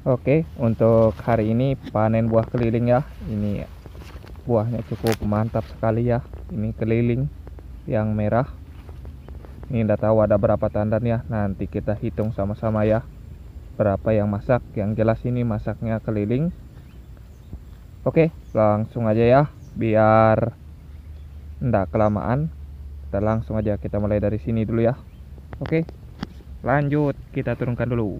Oke, untuk hari ini panen buah keliling ya. Ini buahnya cukup mantap sekali ya. Ini keliling yang merah. Ini tidak tahu ada berapa tandan ya. Nanti kita hitung sama-sama ya. Berapa yang masak? Yang jelas ini masaknya keliling. Oke, langsung aja ya. Biar tidak kelamaan. Kita langsung aja kita mulai dari sini dulu ya. Oke. Lanjut, kita turunkan dulu.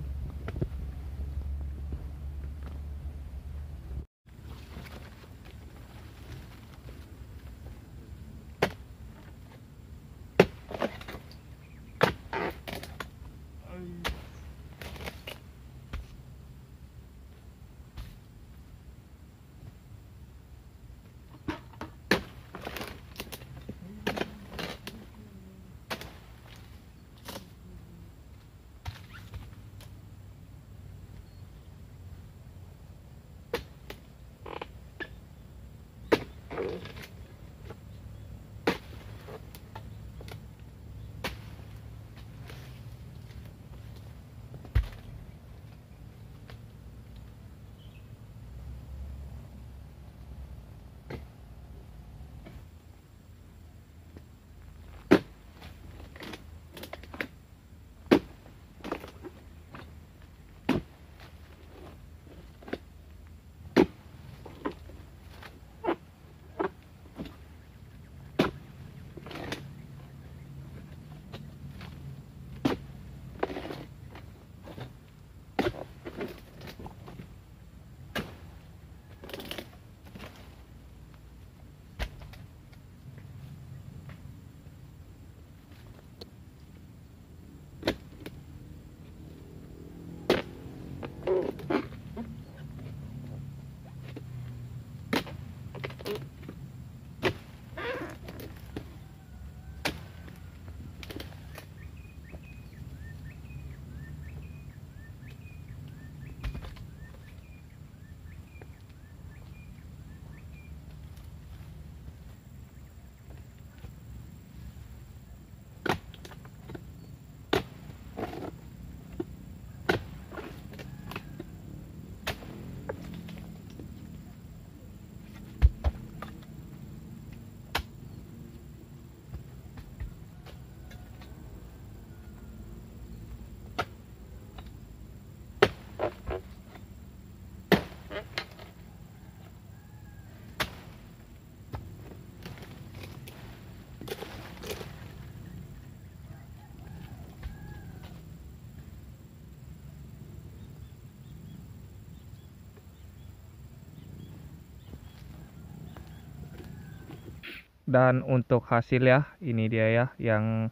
dan untuk hasil ya ini dia ya yang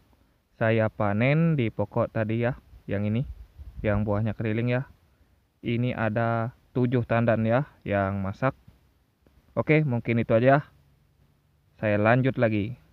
saya panen di pokok tadi ya yang ini yang buahnya keriling ya ini ada tujuh tandan ya yang masak oke mungkin itu aja ya. saya lanjut lagi